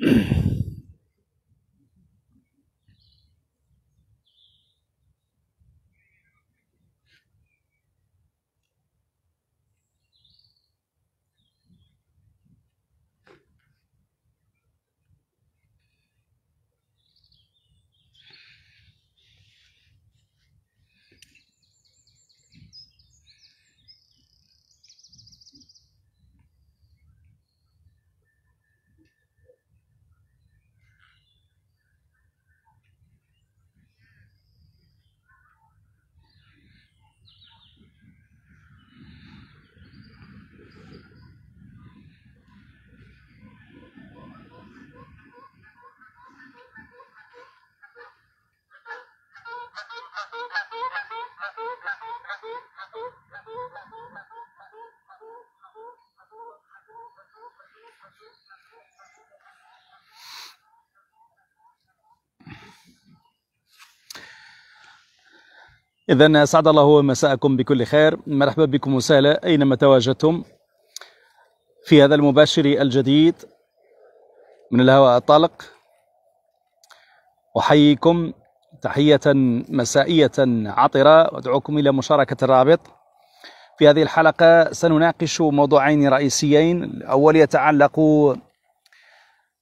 嗯。إذا أسعد الله مساءكم بكل خير مرحبا بكم وسهلا أينما تواجدتم في هذا المباشر الجديد من الهواء الطلق أحييكم تحية مسائية عطرة أدعوكم إلى مشاركة الرابط في هذه الحلقة سنناقش موضوعين رئيسيين الأول يتعلق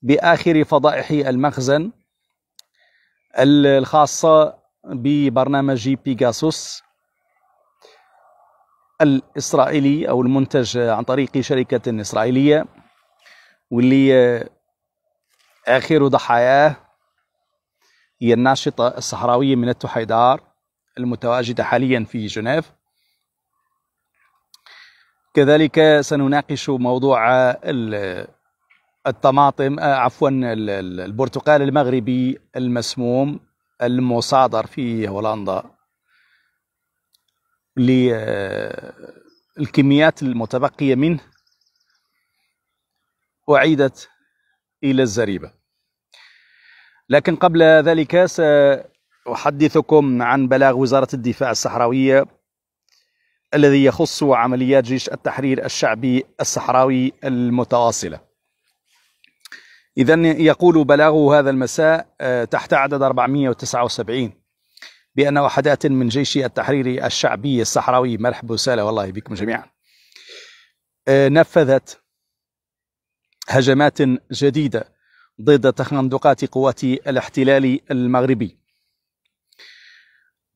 بآخر فضائح المخزن الخاصة ببرنامج بيجاسوس الإسرائيلي أو المنتج عن طريق شركة إسرائيلية واللي آخر ضحاياه هي الناشطة الصحراوية من التحيدار المتواجدة حاليا في جنيف كذلك سنناقش موضوع الطماطم آه، عفوا البرتقال المغربي المسموم المصادر في هولندا للكميات آه، المتبقية منه أعيدت إلى الزريبة لكن قبل ذلك سأحدثكم عن بلاغ وزارة الدفاع الصحراوية الذي يخص عمليات جيش التحرير الشعبي الصحراوي المتواصلة إذا يقول بلاغ هذا المساء آه، تحت عدد 479 بأن وحدات من جيش التحرير الشعبي الصحراوي مرحبا وسهلا والله بكم جميعا آه، نفذت هجمات جديدة ضد تخندقات قوات الاحتلال المغربي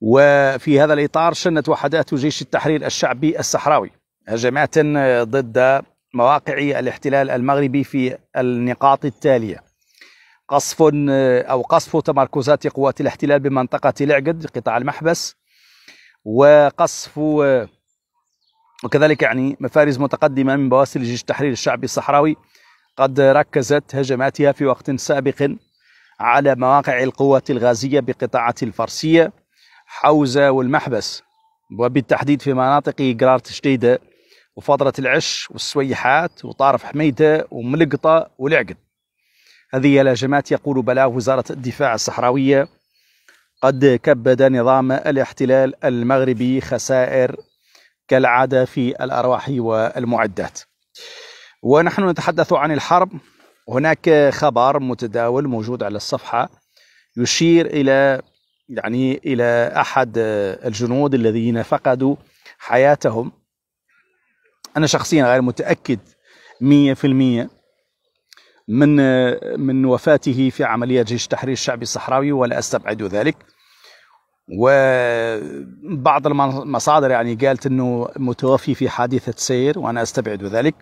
وفي هذا الإطار شنت وحدات جيش التحرير الشعبي الصحراوي هجمات ضد مواقع الاحتلال المغربي في النقاط التالية قصف أو قصف تمركزات قوات الاحتلال بمنطقة العقد قطاع المحبس وقصف وكذلك يعني مفارز متقدمة من بواسل جيش التحرير الشعبي الصحراوي قد ركزت هجماتها في وقت سابق على مواقع القوات الغازية بقطاعة الفارسية حوزة والمحبس وبالتحديد في مناطق جرارت شديدة وفضرة العش والسويحات وطارف حميدة وملقطة والعقد هذه الهجمات يقول بلاغ وزارة الدفاع الصحراوية قد كبد نظام الاحتلال المغربي خسائر كالعادة في الأرواح والمعدات ونحن نتحدث عن الحرب هناك خبر متداول موجود على الصفحة يشير إلى يعني إلى أحد الجنود الذين فقدوا حياتهم أنا شخصيا غير متأكد 100% من من وفاته في عملية جيش تحرير الشعبي الصحراوي ولا أستبعد ذلك وبعض المصادر يعني قالت أنه متوفي في حادثة سير وأنا أستبعد ذلك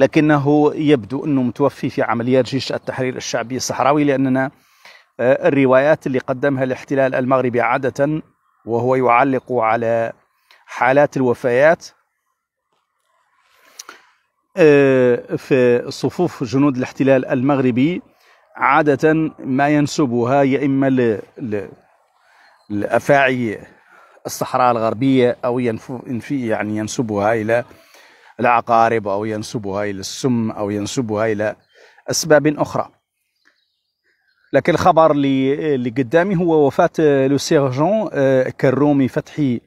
لكنه يبدو أنه متوفي في عمليات جيش التحرير الشعبي الصحراوي لأننا آه، الروايات اللي قدمها الاحتلال المغربي عادة وهو يعلق على حالات الوفيات آه، في صفوف جنود الاحتلال المغربي عادة ما ينسبها يا إما لأفاعي الصحراء الغربية أو ينف يعني ينسبها إلى العقارب أو ينسبها إلى السم أو ينسبها إلى أسباب أخرى لكن الخبر اللي قدامي هو وفاة لو سيرجون آه، كرومي فتحي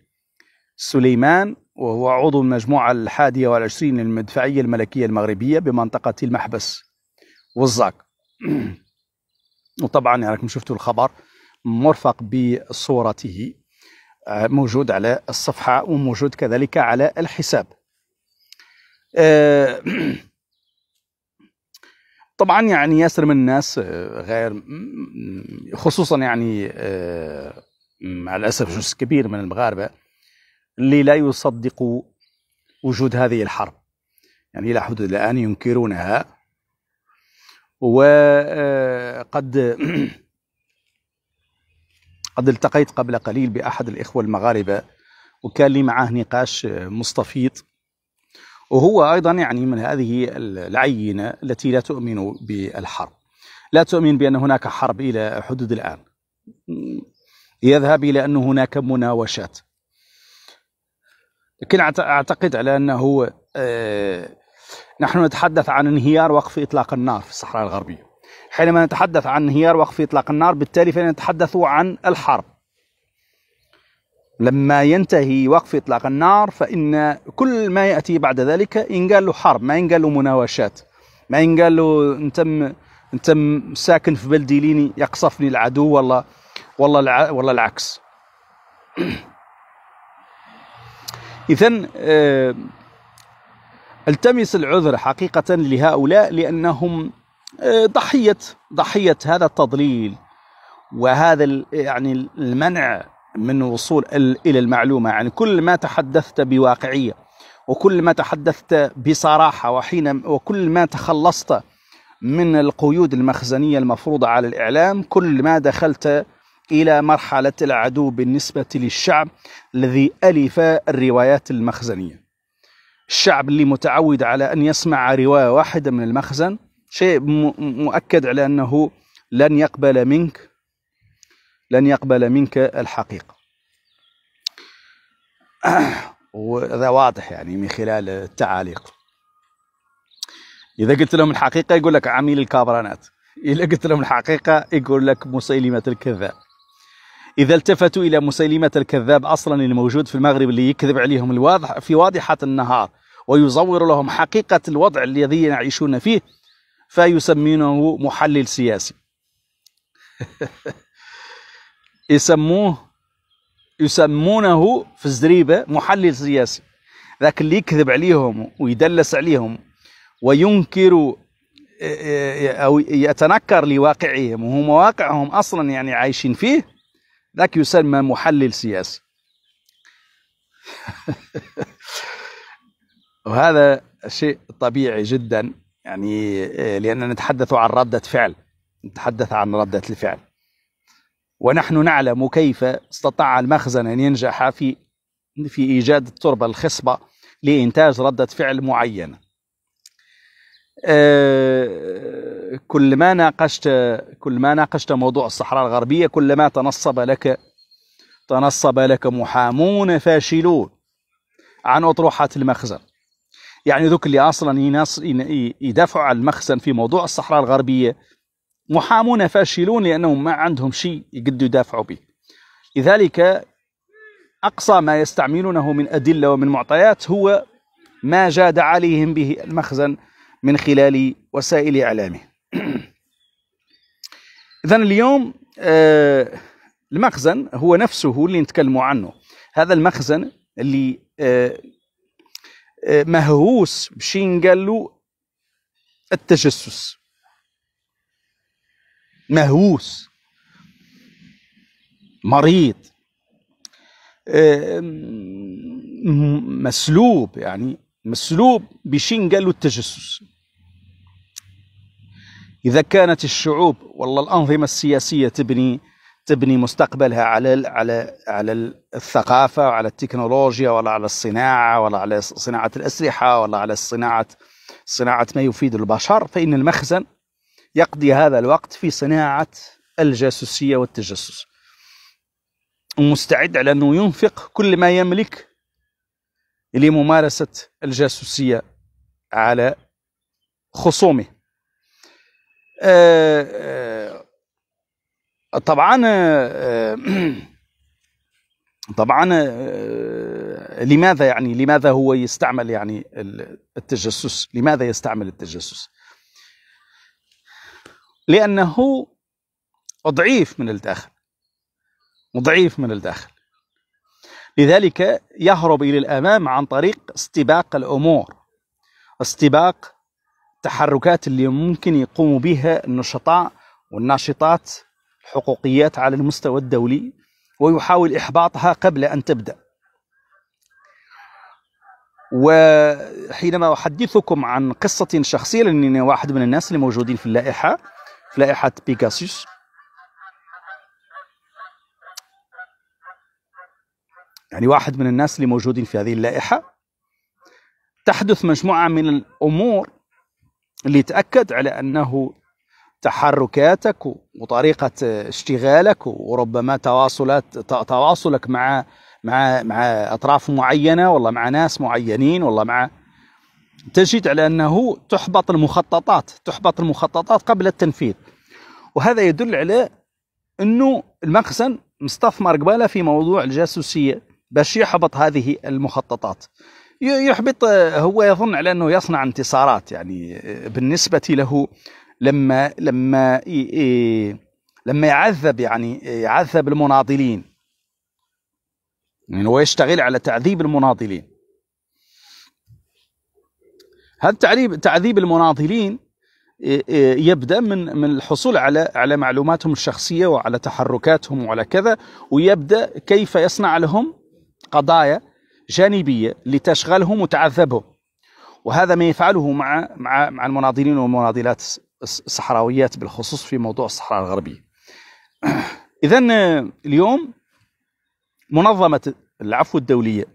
سليمان وهو عضو المجموعة الحادية والعشرين للمدفعية الملكية المغربية بمنطقة المحبس والزاك وطبعا يعني راكم شفتوا الخبر مرفق بصورته آه، موجود على الصفحة وموجود كذلك على الحساب آه، طبعا يعني ياسر من الناس آه، غير خصوصا يعني آه، مع الاسف جزء كبير من المغاربه اللي لا يصدقوا وجود هذه الحرب يعني الى حدود الان ينكرونها وقد قد التقيت قبل قليل باحد الاخوه المغاربه وكان لي معاه نقاش مستفيض وهو أيضا يعني من هذه العينة التي لا تؤمن بالحرب لا تؤمن بأن هناك حرب إلى حدود الآن يذهب إلى أن هناك مناوشات لكن أعتقد على أنه آه، نحن نتحدث عن انهيار وقف إطلاق النار في الصحراء الغربية حينما نتحدث عن انهيار وقف إطلاق النار بالتالي فنتحدث عن الحرب لما ينتهي وقف إطلاق النار فإن كل ما يأتي بعد ذلك ينقال له حرب ما ينقال له مناوشات ما ينقال له أنت م... أنت م... ساكن في بلدي ليني يقصفني العدو والله والله الع... والله العكس إذا آه... التمس العذر حقيقة لهؤلاء لأنهم آه، ضحية ضحية هذا التضليل وهذا يعني المنع من وصول إلى المعلومة يعني كل ما تحدثت بواقعية وكل ما تحدثت بصراحة وحين وكل ما تخلصت من القيود المخزنية المفروضة على الإعلام كل ما دخلت إلى مرحلة العدو بالنسبة للشعب الذي ألف الروايات المخزنية الشعب اللي متعود على أن يسمع رواية واحدة من المخزن شيء مؤكد على أنه لن يقبل منك لن يقبل منك الحقيقة وهذا واضح يعني من خلال التعاليق إذا قلت لهم الحقيقة يقول لك عميل الكابرانات إذا قلت لهم الحقيقة يقول لك مسيلمة الكذاب إذا التفتوا إلى مسيلمة الكذاب أصلا الموجود في المغرب اللي يكذب عليهم الواضح في واضحة النهار ويزور لهم حقيقة الوضع الذي يعيشون فيه فيسمونه محلل سياسي يسموه يسمونه في الزريبة محلل سياسي ذاك اللي يكذب عليهم ويدلس عليهم وينكر أو يتنكر لواقعهم وهم واقعهم أصلا يعني عايشين فيه ذاك يسمى محلل سياسي وهذا شيء طبيعي جدا يعني لأننا نتحدث عن ردة فعل نتحدث عن ردة الفعل ونحن نعلم كيف استطاع المخزن أن ينجح في في إيجاد التربة الخصبة لإنتاج ردة فعل معينة آه، كل ما ناقشت كل ما ناقشت موضوع الصحراء الغربية كلما تنصب لك تنصب لك محامون فاشلون عن أطروحة المخزن يعني ذوك اللي أصلا يدافعوا عن المخزن في موضوع الصحراء الغربية محامون فاشلون لأنهم ما عندهم شيء يقدروا يدافعوا به لذلك أقصى ما يستعملونه من أدلة ومن معطيات هو ما جاد عليهم به المخزن من خلال وسائل إعلامه إذا اليوم آه، المخزن هو نفسه اللي نتكلموا عنه هذا المخزن اللي آه، آه، مهووس بشي قال له التجسس مهووس مريض مسلوب يعني مسلوب بشين قالوا التجسس إذا كانت الشعوب والله الأنظمة السياسية تبني تبني مستقبلها على على على الثقافة وعلى التكنولوجيا ولا على الصناعة ولا على صناعة الأسلحة ولا على صناعة صناعة ما يفيد البشر فإن المخزن يقضي هذا الوقت في صناعة الجاسوسية والتجسس ومستعد على أنه ينفق كل ما يملك لممارسة الجاسوسية على خصومه آه، آه، طبعا آه، طبعا لماذا يعني لماذا هو يستعمل يعني التجسس لماذا يستعمل التجسس لأنه ضعيف من الداخل ضعيف من الداخل لذلك يهرب إلى الأمام عن طريق استباق الأمور استباق التحركات اللي ممكن يقوم بها النشطاء والناشطات الحقوقيات على المستوى الدولي ويحاول إحباطها قبل أن تبدأ وحينما أحدثكم عن قصة شخصية لأنني واحد من الناس اللي موجودين في اللائحة في لائحة بيكاسيوس يعني واحد من الناس اللي موجودين في هذه اللائحة تحدث مجموعة من الأمور اللي تأكد على أنه تحركاتك وطريقة اشتغالك وربما تواصلات تواصلك مع مع مع أطراف معينة والله مع ناس معينين والله مع تجد على أنه تحبط المخططات تحبط المخططات قبل التنفيذ وهذا يدل على أنه المخزن مستثمر قباله في موضوع الجاسوسية باش يحبط هذه المخططات يحبط هو يظن على أنه يصنع انتصارات يعني بالنسبة له لما لما لما يعذب يعني يعذب المناضلين يعني هو يشتغل على تعذيب المناضلين هذا تعذيب تعذيب المناضلين يبدا من من الحصول على على معلوماتهم الشخصيه وعلى تحركاتهم وعلى كذا ويبدا كيف يصنع لهم قضايا جانبيه لتشغلهم وتعذبهم وهذا ما يفعله مع مع مع المناضلين والمناضلات الصحراويات بالخصوص في موضوع الصحراء الغربيه. اذا اليوم منظمه العفو الدوليه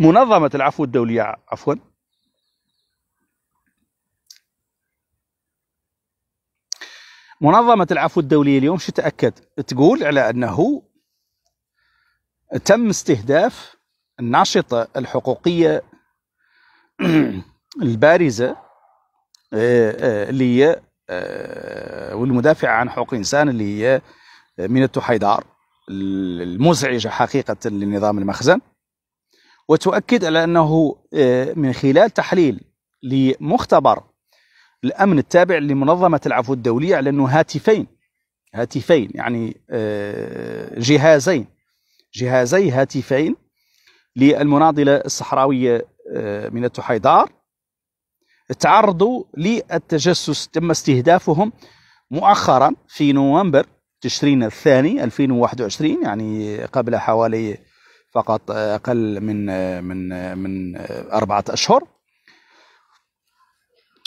منظمة العفو الدولية عفوا منظمة العفو الدولية اليوم شو تأكد تقول على أنه تم استهداف الناشطة الحقوقية البارزة آه، آه، اللي هي آه، والمدافعة عن حقوق الإنسان اللي هي من حيدار المزعجة حقيقة لنظام المخزن وتؤكد على أنه آه، من خلال تحليل لمختبر الأمن التابع لمنظمة العفو الدولية على أنه هاتفين هاتفين يعني آه، جهازين جهازي هاتفين للمناضلة الصحراوية آه، من التحيدار تعرضوا للتجسس تم استهدافهم مؤخرا في نوفمبر تشرين الثاني 2021 يعني قبل حوالي فقط اقل من من من اربعه اشهر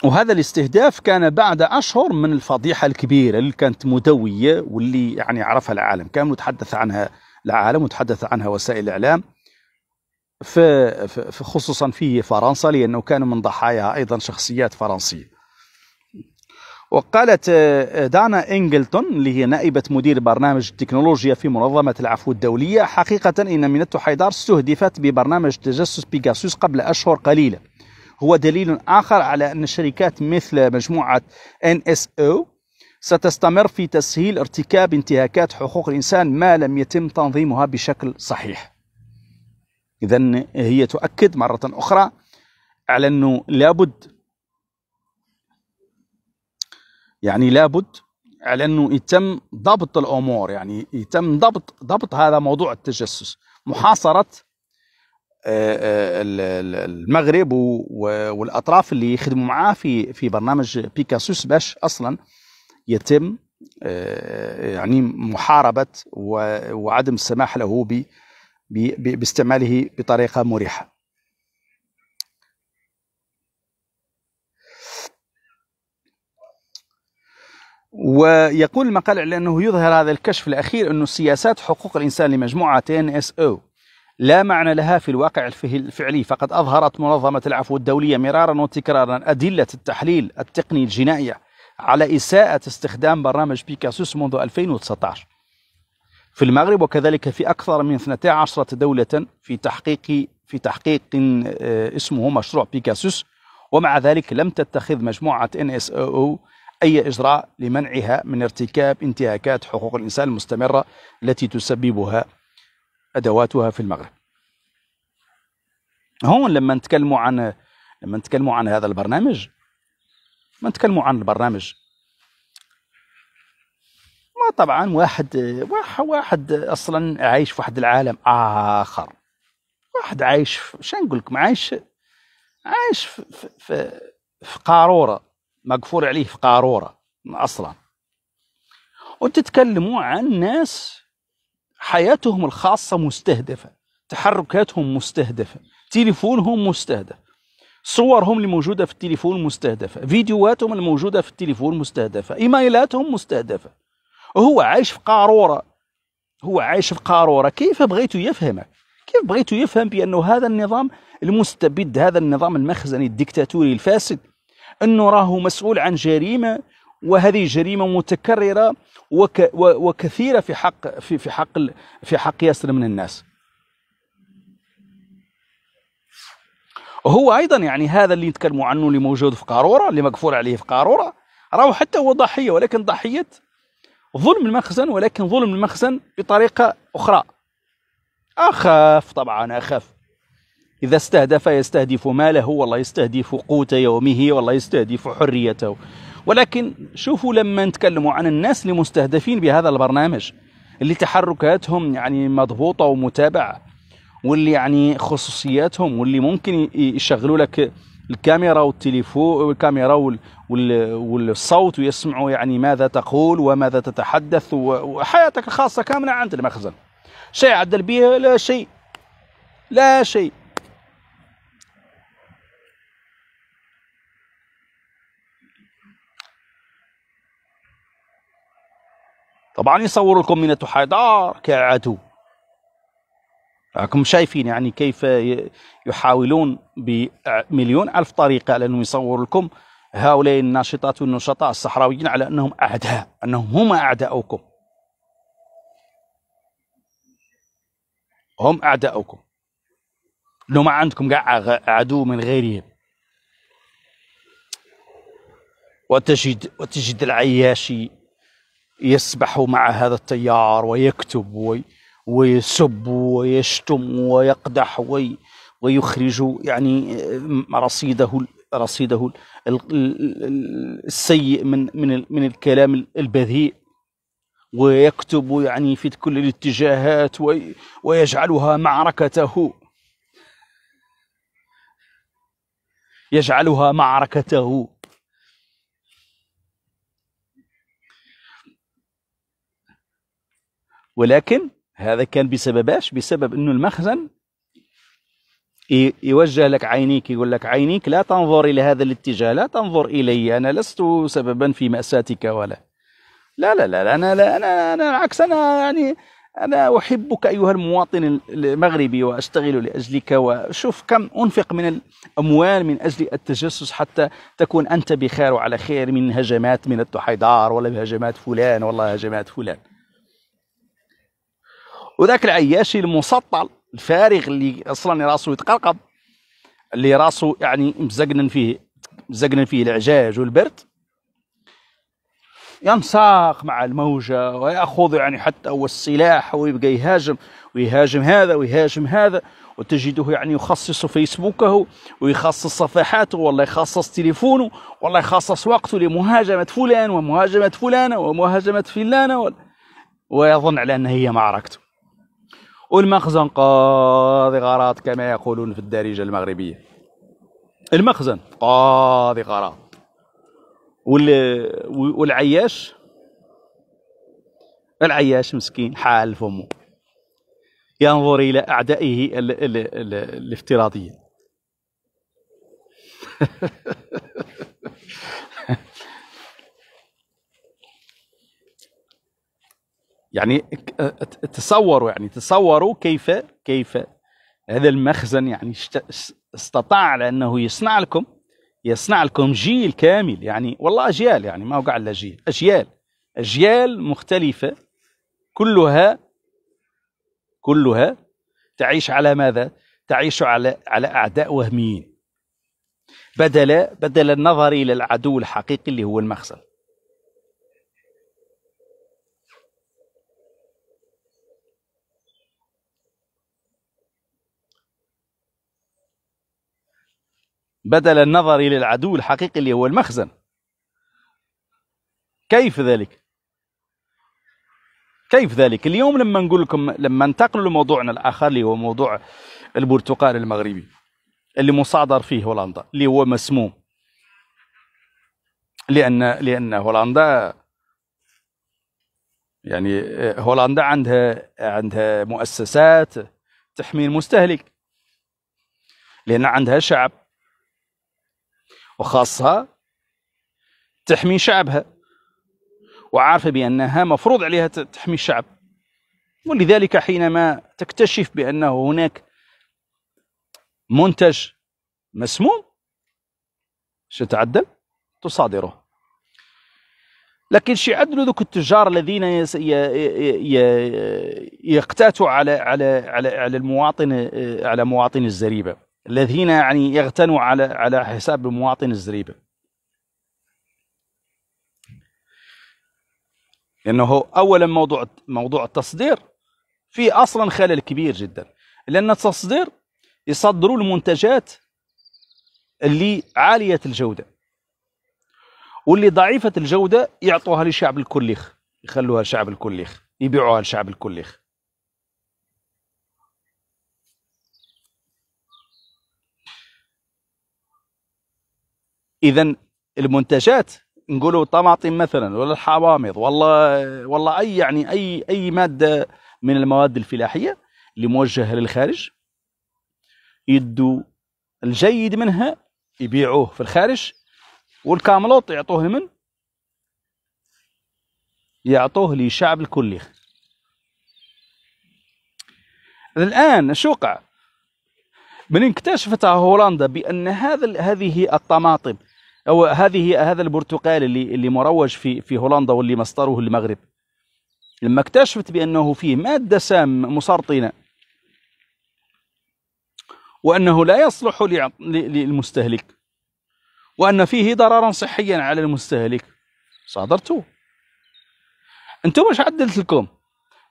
وهذا الاستهداف كان بعد اشهر من الفضيحه الكبيره اللي كانت مدويه واللي يعني عرفها العالم كامل وتحدث عنها العالم وتحدث عنها وسائل الاعلام في خصوصا في فرنسا لانه كان من ضحاياها ايضا شخصيات فرنسيه وقالت آه، آه، دانا إنجلتون اللي هي نائبة مدير برنامج التكنولوجيا في منظمة العفو الدولية حقيقة إن مينتو حيدار استهدفت ببرنامج تجسس بيجاسوس قبل أشهر قليلة هو دليل آخر على أن الشركات مثل مجموعة NSO ستستمر في تسهيل ارتكاب انتهاكات حقوق الإنسان ما لم يتم تنظيمها بشكل صحيح إذا هي تؤكد مرة أخرى على أنه لابد يعني لابد على انه يتم ضبط الامور يعني يتم ضبط ضبط هذا موضوع التجسس محاصره آه، آه، المغرب والاطراف اللي يخدموا معاه في في برنامج بيكاسوس باش اصلا يتم آه، يعني محاربه وعدم السماح له باستعماله بطريقه مريحه ويقول المقال لأنه أنه يظهر هذا الكشف الأخير أن سياسات حقوق الإنسان لمجموعة NSO لا معنى لها في الواقع الفعلي فقد أظهرت منظمة العفو الدولية مرارا وتكرارا أدلة التحليل التقني الجنائية على إساءة استخدام برنامج بيكاسوس منذ 2019 في المغرب وكذلك في أكثر من 12 دولة في تحقيق في تحقيق آه، اسمه مشروع بيكاسوس ومع ذلك لم تتخذ مجموعة NSO أي إجراء لمنعها من ارتكاب انتهاكات حقوق الإنسان المستمرة التي تسببها أدواتها في المغرب هون لما نتكلموا عن لما نتكلموا عن هذا البرنامج ما نتكلموا عن البرنامج ما طبعا واحد واحد اصلا عايش في واحد العالم اخر واحد عايش شنو نقول لكم عايش عايش في, في, في, في قاروره مقفور عليه في قاروره اصلا وتتكلموا عن ناس حياتهم الخاصه مستهدفه تحركاتهم مستهدفه تليفونهم مستهدف صورهم اللي موجوده في التليفون مستهدفه فيديوهاتهم الموجوده في التليفون مستهدفه ايميلاتهم مستهدفه وهو عايش في قاروره هو عايش في قاروره كيف بغيتو يفهمك كيف بغيتو يفهم بانه هذا النظام المستبد هذا النظام المخزني الدكتاتوري الفاسد انه راهو مسؤول عن جريمه وهذه جريمه متكرره وك وكثيره في حق في في حق في حق ياسر من الناس هو ايضا يعني هذا اللي نتكلموا عنه اللي موجود في قاروره اللي مقفول عليه في قاروره راهو حتى هو ضحيه ولكن ضحيه ظلم المخزن ولكن ظلم المخزن بطريقه اخرى اخاف طبعا اخاف إذا استهدف يستهدف ماله والله يستهدف قوت يومه والله يستهدف حريته ولكن شوفوا لما نتكلموا عن الناس المستهدفين بهذا البرنامج اللي تحركاتهم يعني مضبوطة ومتابعة واللي يعني خصوصياتهم واللي ممكن يشغلوا لك الكاميرا والتليفون والكاميرا والصوت ويسمعوا يعني ماذا تقول وماذا تتحدث وحياتك الخاصة كاملة عند المخزن شيء عدل بها لا شيء لا شيء طبعا يصور لكم من التحية كعدو راكم شايفين يعني كيف يحاولون بمليون ألف طريقة لأنهم يصور لكم هؤلاء الناشطات والنشطاء الصحراويين على أنهم أعداء أنهم هم أعداؤكم هم أعداؤكم لو ما عندكم كاع عدو من غيرهم وتجد وتجد العياشي يسبح مع هذا التيار ويكتب وي ويسب ويشتم ويقدح وي ويخرج يعني آه، رصيده رصيده السيء من من من الكلام البذيء ويكتب يعني في كل الاتجاهات ويجعلها معركته يجعلها معركته ولكن هذا كان بسبب ايش؟ بسبب انه المخزن يوجه لك عينيك يقول لك عينيك لا تنظر الى هذا الاتجاه، لا تنظر الي، انا لست سببا في ماساتك ولا لا لا لا, لا انا لا انا انا العكس انا يعني أنا أحبك أيها المواطن المغربي وأشتغل لأجلك وشوف كم أنفق من الأموال من أجل التجسس حتى تكون أنت بخير وعلى خير من هجمات من التحيدار ولا هجمات فلان والله هجمات فلان وذاك العياشي المسطل الفارغ اللي اصلا راسو يتقرقب اللي راسو يعني مزقنن فيه مزقنن فيه العجاج والبرد ينساق مع الموجة ويأخذ يعني حتى هو السلاح ويبقى يهاجم ويهاجم هذا ويهاجم هذا وتجده يعني يخصص فيسبوكه ويخصص صفحاته والله يخصص تليفونه والله يخصص وقته لمهاجمة فلان ومهاجمة فلانة ومهاجمة فلانة ويظن على أنها هي معركته والمخزن قاضي غراض كما يقولون في الدارجة المغربية المخزن قاضي غراض والعياش العياش مسكين حال فمه ينظر إلى أعدائه الافتراضيين يعني تصوروا يعني تصوروا كيف كيف هذا المخزن يعني استطاع لانه يصنع لكم يصنع لكم جيل كامل يعني والله اجيال يعني ما هو الا جيل اجيال اجيال مختلفه كلها كلها تعيش على ماذا؟ تعيش على على اعداء وهميين بدل بدل النظر الى العدو الحقيقي اللي هو المخزن بدل النظر إلى العدو الحقيقي اللي هو المخزن كيف ذلك؟ كيف ذلك؟ اليوم لما نقول لكم لما ننتقل لموضوعنا الآخر اللي هو موضوع البرتقال المغربي اللي مصادر فيه هولندا اللي هو مسموم لأن لأن هولندا يعني هولندا عندها عندها مؤسسات تحمي المستهلك لأن عندها شعب وخاصة تحمي شعبها وعارفة بأنها مفروض عليها تحمي الشعب ولذلك حينما تكتشف بأنه هناك منتج مسموم ستعدل تصادره لكن شي عدل ذوك التجار الذين يقتاتوا على على على على المواطن على مواطن الزريبه الذين يعني يغتنوا على على حساب المواطن الزريبه انه اولا موضوع موضوع التصدير في اصلا خلل كبير جدا لان التصدير يصدروا المنتجات اللي عاليه الجوده واللي ضعيفه الجوده يعطوها للشعب الكليخ يخلوها لشعب الكليخ يبيعوها للشعب الكليخ اذا المنتجات نقولوا الطماطم مثلا ولا الحوامض ولا والله اي يعني اي اي ماده من المواد الفلاحيه اللي موجهه للخارج يدوا الجيد منها يبيعوه في الخارج والكاملوط يعطوه لمن؟ يعطوه للشعب الكلي الآن شو وقع؟ من اكتشفت هولندا بأن هذا هذه الطماطم او هذه هذا البرتقال اللي اللي مروج في في هولندا واللي مصدره المغرب لما اكتشفت بانه فيه ماده سام مسرطنه وانه لا يصلح للمستهلك وان فيه ضررا صحيا على المستهلك صادرته انتم واش عدلت لكم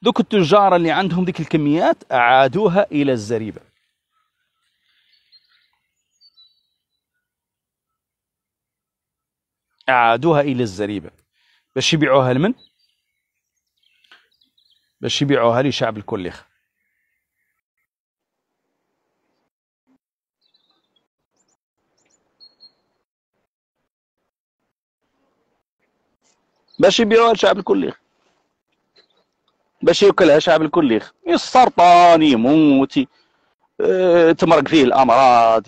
دوك التجار اللي عندهم ذيك الكميات اعادوها الى الزريبه أعادوها إلى الزريبة باش يبيعوها لمن؟ باش يبيعوها لشعب الكليخ باش يبيعوها لشعب الكليخ باش ياكلها شعب الكليخ السرطان يموت اه، تمرق فيه الامراض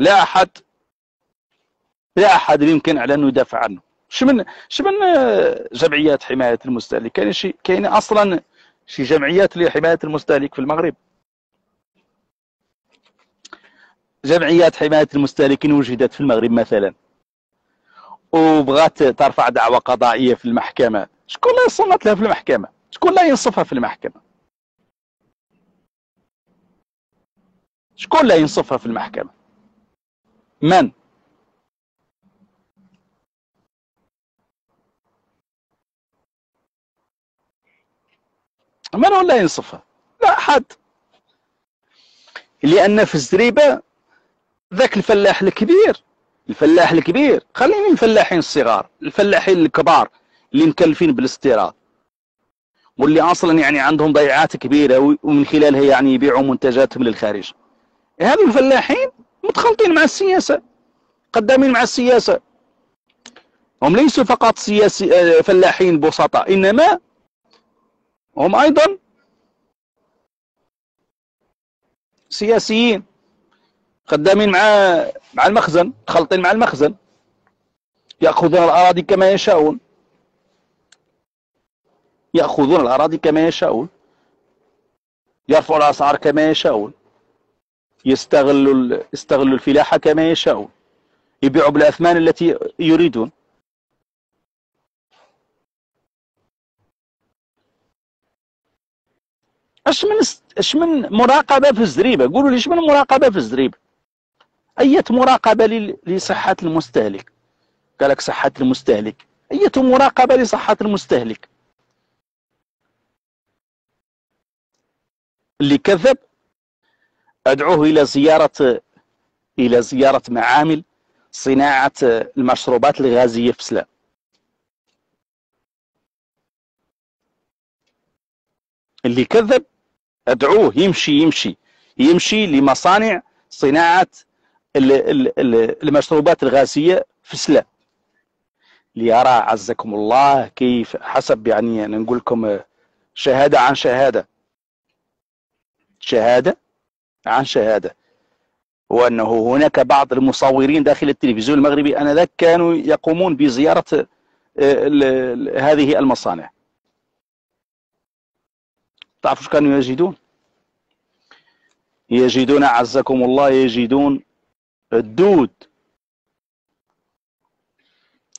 لا احد لا احد يمكن على انه يدافع عنه شمن شمن آه، جمعيات حمايه المستهلك كاين شي كاين اصلا شي جمعيات لحمايه المستهلك في المغرب جمعيات حمايه المستهلكين وجدت في المغرب مثلا وبغات ترفع دعوه قضائيه في المحكمه شكون اللي صنت لها في المحكمه شكون اللي ينصفها في المحكمه شكون اللي ينصفها في المحكمه من من هو اللي ينصفها لا أحد لأن في الزريبة ذاك الفلاح الكبير الفلاح الكبير خليني الفلاحين الصغار الفلاحين الكبار اللي مكلفين بالاستيراد واللي اصلا يعني عندهم ضيعات كبيره ومن خلالها يعني يبيعوا منتجاتهم للخارج هذو الفلاحين متخلطين مع السياسة قدامين مع السياسة هم ليسوا فقط سياسي آه، فلاحين بسطاء إنما هم أيضا سياسيين قدامين مع مع المخزن متخلطين مع المخزن يأخذون الأراضي كما يشاءون يأخذون الأراضي كما يشاءون يرفعون الأسعار كما يشاءون يستغلوا يستغلوا الفلاحة كما يشاؤون يبيعوا بالأثمان التي يريدون اش من اش من مراقبه في الزريبه قولوا لي اش من مراقبه في الزريبه اية مراقبه لصحه المستهلك قال لك صحه المستهلك اية مراقبه لصحه المستهلك اللي كذب أدعوه إلى زيارة إلى زيارة معامل صناعة المشروبات الغازية في سلام اللي كذب أدعوه يمشي يمشي يمشي لمصانع صناعة المشروبات الغازية في سلام ليرى عزكم الله كيف حسب يعني أنا نقول لكم آه، شهادة عن شهادة شهادة عن شهادة وأنه هناك بعض المصورين داخل التلفزيون المغربي آنذاك كانوا يقومون بزيارة آه، هذه المصانع تعرفوا كانوا يجدون يجدون عزكم الله يجدون الدود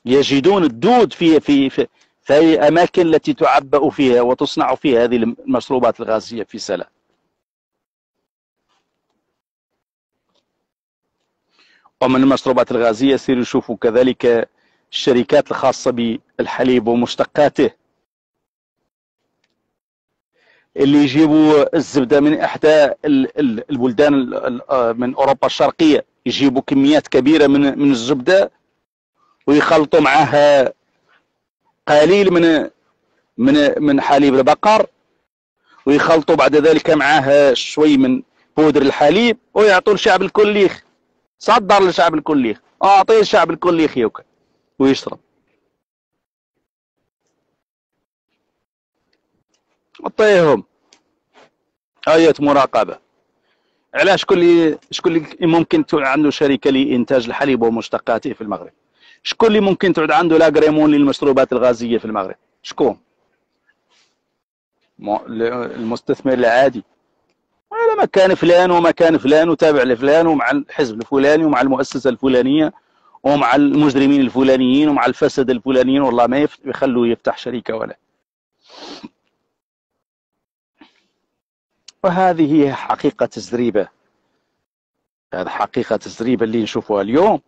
يجدون الدود في في في, في التي تعبأ فيها وتصنع فيها هذه المشروبات الغازية في سلا ومن المشروبات الغازية سير يشوفوا كذلك الشركات الخاصة بالحليب ومشتقاته اللي يجيبوا الزبدة من إحدى البلدان آه، من أوروبا الشرقية يجيبوا كميات كبيرة من من الزبدة ويخلطوا معها قليل من من من حليب البقر ويخلطوا بعد ذلك معها شوي من بودر الحليب ويعطوا الشعب الكليخ صدر للشعب الكلي اعطي الشعب الكلي خيوك ويشرب اعطيهم آية مراقبة علاش شكون شكون اللي ممكن تعود عنده شركة لإنتاج الحليب ومشتقاته في المغرب شكون اللي ممكن تعود عنده لاغريمون للمشروبات الغازية في المغرب شكون المستثمر العادي على مكان فلان ومكان فلان وتابع لفلان ومع الحزب الفلاني ومع المؤسسة الفلانية ومع المجرمين الفلانيين ومع الفسد الفلانيين والله ما يخلوه يفتح شركة ولا وهذه هي حقيقة الزريبة هذا حقيقة الزريبة اللي نشوفها اليوم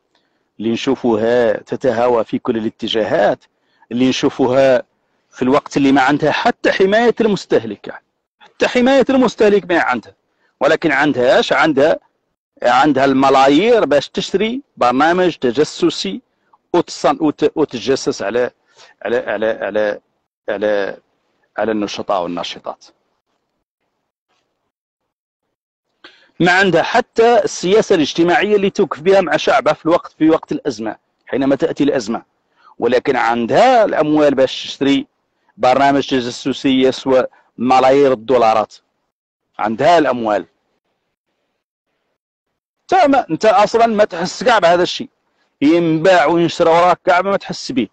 اللي نشوفها تتهاوى في كل الاتجاهات اللي نشوفها في الوقت اللي ما عندها حتى حماية المستهلكة حتى حماية المستهلك ما عندها ولكن عندهاش عندها عندها الملايير باش تشتري برنامج تجسسي وتتجسس على على على على على على النشطاء والناشطات ما عندها حتى السياسة الاجتماعية اللي توقف بها مع شعبها في الوقت في وقت الأزمة حينما تأتي الأزمة ولكن عندها الأموال باش تشتري برنامج تجسسي يسوى ملايير الدولارات عندها الاموال انت ما انت اصلا ما تحس كاع بهذا الشيء ينباع وينشرى وراك كاع ما تحس به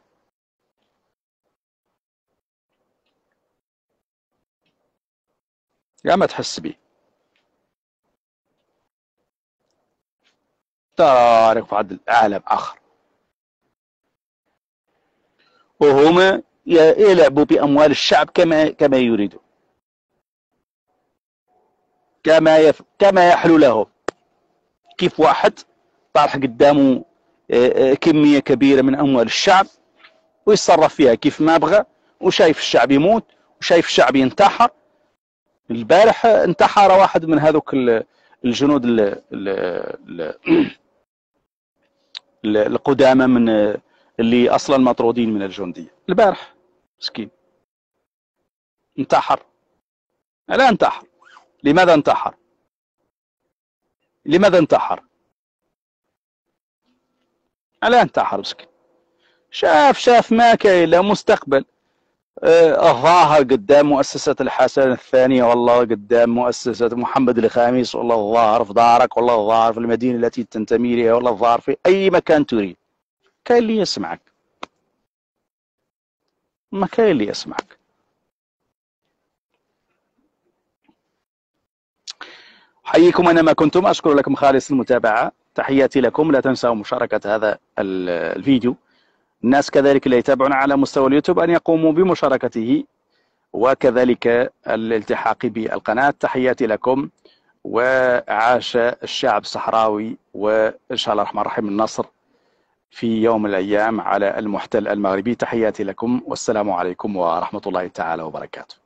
كاع ما تحس به تراك في عدل عالم اخر وهما يلعبوا باموال الشعب كما كما يريدون كما يف... كما يحلو له كيف واحد طارح قدامه آه، آه، كميه كبيره من اموال الشعب ويتصرف فيها كيف ما بغى وشايف الشعب يموت وشايف الشعب ينتحر البارح انتحر واحد من هذوك الجنود ال القدامى من اللي اصلا مطرودين من الجنديه البارح مسكين انتحر لا انتحر لماذا انتحر لماذا انتحر على انتحر مسكين شاف شاف ما كاين لا مستقبل آه، الظاهر قدام مؤسسة الحسن الثانية والله قدام مؤسسة محمد الخامس والله الظاهر في دارك والله الظاهر في المدينة التي تنتمي لها والله الظاهر في أي مكان تريد كاين اللي يسمعك ما كاين اللي يسمعك أحييكم أينما كنتم أشكر لكم خالص المتابعة تحياتي لكم لا تنسوا مشاركة هذا الفيديو الناس كذلك اللي يتابعون على مستوى اليوتيوب أن يقوموا بمشاركته وكذلك الالتحاق بالقناة تحياتي لكم وعاش الشعب الصحراوي وإن شاء الله الرحمن الرحيم النصر في يوم الأيام على المحتل المغربي تحياتي لكم والسلام عليكم ورحمة الله تعالى وبركاته